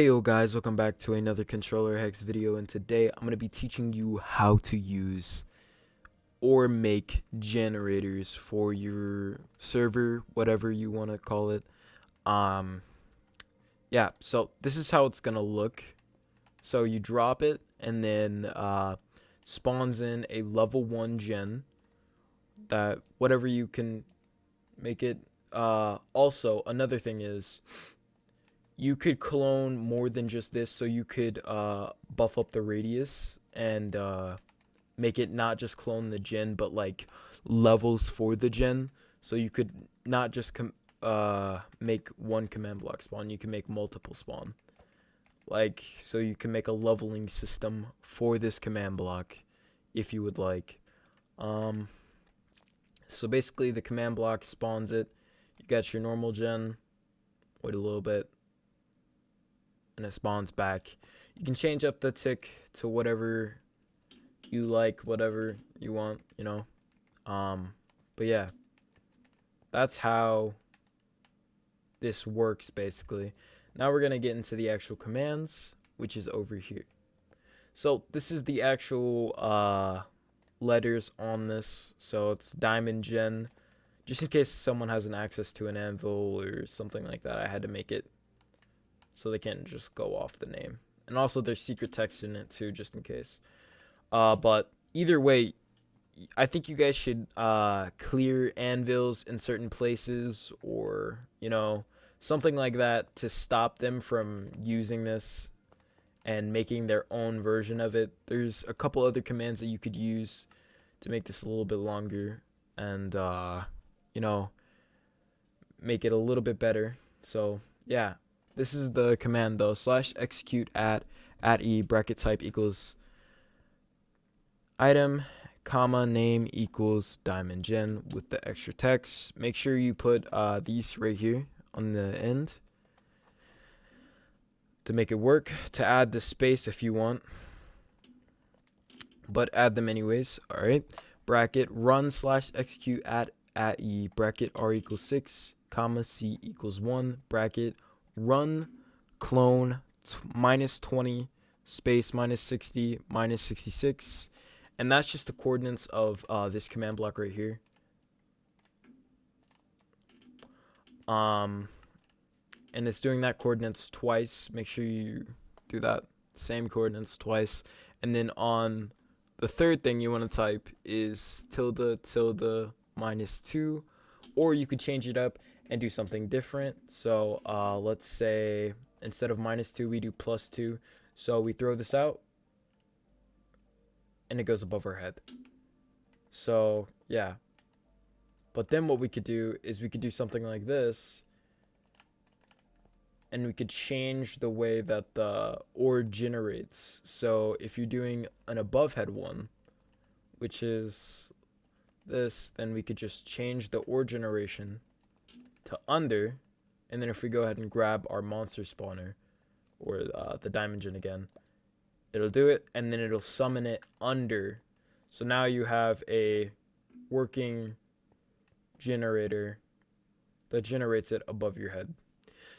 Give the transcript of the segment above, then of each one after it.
Hey yo guys, welcome back to another Controller Hex video and today I'm going to be teaching you how to use or make generators for your server, whatever you want to call it. Um, yeah, so this is how it's going to look. So you drop it and then uh, spawns in a level 1 gen that whatever you can make it. Uh, also, another thing is you could clone more than just this so you could uh, buff up the radius and uh, make it not just clone the gen but like levels for the gen so you could not just uh, make one command block spawn you can make multiple spawn like so you can make a leveling system for this command block if you would like um, so basically the command block spawns it you got your normal gen wait a little bit and it spawns back. You can change up the tick to whatever you like, whatever you want, you know. Um, but yeah, that's how this works basically. Now we're going to get into the actual commands, which is over here. So this is the actual uh, letters on this. So it's diamond gen, just in case someone has an access to an anvil or something like that. I had to make it so they can't just go off the name. And also, there's secret text in it too, just in case. Uh, but either way, I think you guys should uh, clear anvils in certain places, or you know, something like that, to stop them from using this and making their own version of it. There's a couple other commands that you could use to make this a little bit longer and uh, you know, make it a little bit better. So yeah, this is the command though, slash execute at, at e bracket type equals item, comma, name equals diamond gen with the extra text. Make sure you put uh, these right here on the end to make it work, to add the space if you want, but add them anyways, all right? Bracket run slash execute at at e bracket r equals 6 comma c equals 1 bracket run clone t- minus 20 space minus 60 minus 66 and that's just the coordinates of uh, this command block right here um and it's doing that coordinates twice make sure you do that same coordinates twice and then on the third thing you want to type is tilde tilde minus 2 or you could change it up and do something different. So uh, let's say instead of minus 2, we do plus 2. So we throw this out, and it goes above our head. So yeah. But then what we could do is we could do something like this, and we could change the way that the OR generates. So if you're doing an above head one, which is this, then we could just change the OR generation to under. And then if we go ahead and grab our monster spawner or uh, the gen again, it'll do it. And then it'll summon it under. So now you have a working generator that generates it above your head.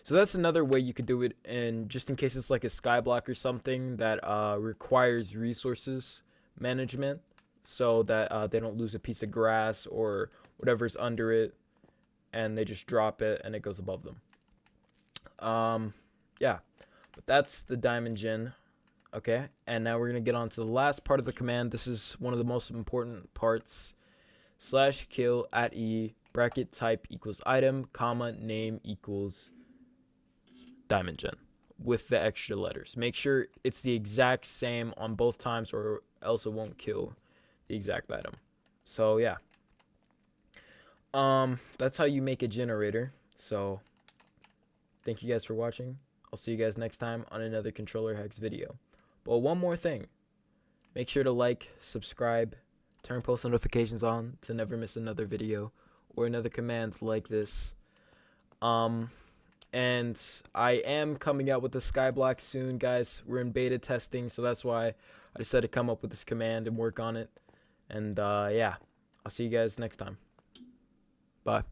So that's another way you could do it, and just in case it's like a skyblock or something that uh, requires resources management so that uh, they don't lose a piece of grass or whatever's under it and they just drop it and it goes above them. Um, yeah, but that's the diamond gin. Okay, and now we're gonna get on to the last part of the command. This is one of the most important parts. Slash kill at e bracket type equals item comma name equals diamond gen with the extra letters. Make sure it's the exact same on both times or else it won't kill the exact item. So yeah um, that's how you make a generator. So thank you guys for watching. I'll see you guys next time on another controller hacks video. But one more thing. Make sure to like, subscribe, turn post notifications on to never miss another video or another command like this. Um, and I am coming out with the skyblock soon, guys. We're in beta testing, so that's why I decided to come up with this command and work on it. And uh, yeah, I'll see you guys next time. Bye.